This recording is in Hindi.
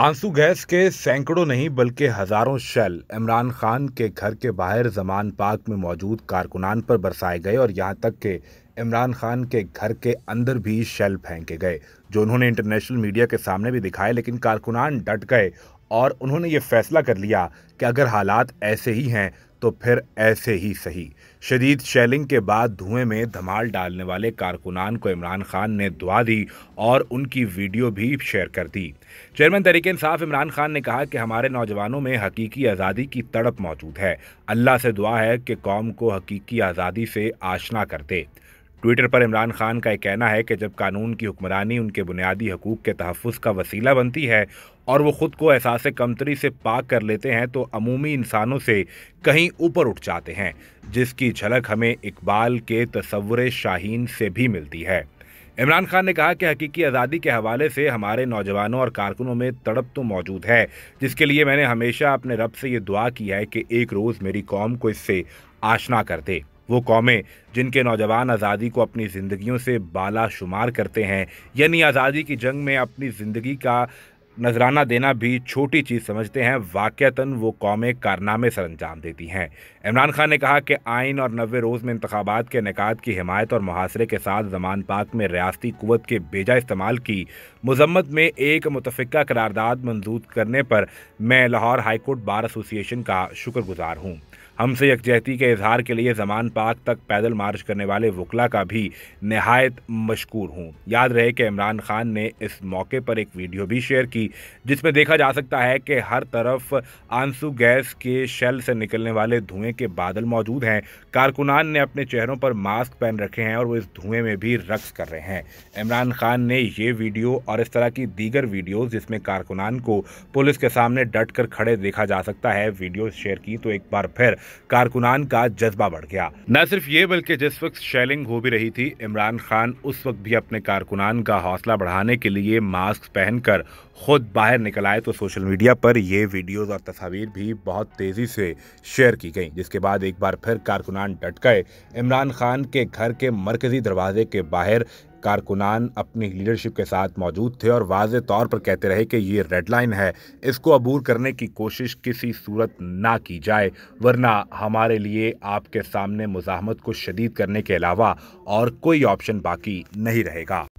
आंसू गैस के सैकड़ों नहीं बल्कि हज़ारों शेल इमरान खान के घर के बाहर जमान पार्क में मौजूद कारकुनान पर बरसाए गए और यहाँ तक कि इमरान खान के घर के अंदर भी शेल फेंके गए जो उन्होंने इंटरनेशनल मीडिया के सामने भी दिखाए लेकिन कारकुनान डट गए और उन्होंने ये फैसला कर लिया कि अगर हालात ऐसे ही हैं तो फिर ऐसे ही सही शदीद शेलिंग के बाद धुएं में धमाल डालने वाले कारकुनान को इमरान खान ने दुआ दी और उनकी वीडियो भी शेयर कर दी चेयरमैन तरीके इंसाफ इमरान खान ने कहा कि हमारे नौजवानों में हकीकी आज़ादी की तड़प मौजूद है अल्लाह से दुआ है कि कौम को हकीकी आज़ादी से आशना कर दे ट्विटर पर इमरान खान का यह कहना है कि जब कानून की हुक्मरानी उनके बुनियादी हकूक़ के तहफ़ का वसीला बनती है और वो ख़ुद को एहसास कमतरी से पाक कर लेते हैं तो अमूमी इंसानों से कहीं ऊपर उठ जाते हैं जिसकी झलक हमें इकबाल के तस्वुर शाहीन से भी मिलती है इमरान खान ने कहा कि हकीकी आज़ादी के हवाले से हमारे नौजवानों और कारकुनों में तड़प तो मौजूद है जिसके लिए मैंने हमेशा अपने रब से ये दुआ की है कि एक रोज़ मेरी कौम को इससे आशना कर दे वो कौमें जिनके नौजवान आज़ादी को अपनी ज़िंदगियों से बाला शुमार करते हैं यानी आज़ादी की जंग में अपनी ज़िंदगी का नजराना देना भी छोटी चीज़ समझते हैं वाक़ता वो कौमें कारनामे सर अंजाम देती हैं इमरान खान ने कहा कि आइन और नवे रोज़ में इंतबात के इनकाद की हमायत और मुहासरे के साथ जमान पाक में रियाती क़वत के बेजा इस्तेमाल की मजम्मत में एक मुतफ़ा करारदाद मंजूर करने पर मैं लाहौर हाईकोर्ट बार एसोसिएशन का शुक्रगुजार हूँ हमसे यकजहती के इजहार के लिए जमान पाक तक पैदल मार्च करने वाले वकला का भी नहायत मशकूर हूँ याद रहे कि इमरान खान ने इस मौके पर एक वीडियो भी शेयर की जिसमें देखा जा सकता है कि हर तरफ आंसू गैस के शेल से निकलने वाले धुएं के बादल मौजूद हैं कारकुनान ने अपने चेहरों पर मास्क पहन रखे हैं और वो इस धुएं में भी रक्स कर रहे हैं इमरान खान ने ये वीडियो और इस तरह की दीगर वीडियो जिसमें कारकुनान को पुलिस के सामने डट कर खड़े देखा जा सकता है वीडियो शेयर की तो एक बार फिर कारकुनान का जज्बा बढ़ गया न सिर्फ ये बल्कि जिस वक्त शेलिंग हो भी रही थी इमरान खान उस वक्त भी अपने कारकुनान का हौसला बढ़ाने के लिए मास्क पहनकर खुद बाहर निकल आए तो सोशल मीडिया पर ये वीडियोस और तस्वीर भी बहुत तेज़ी से शेयर की गई जिसके बाद एक बार फिर कारकुनान डट गए इमरान खान के घर के मरकजी दरवाजे के बाहर कारकुनान अपनी लीडरशिप के साथ मौजूद थे और वाज तौर पर कहते रहे कि ये रेड लाइन है इसको अबूर करने की कोशिश किसी सूरत ना की जाए वरना हमारे लिए आपके सामने मुजामत को शदीद करने के अलावा और कोई ऑप्शन बाकी नहीं रहेगा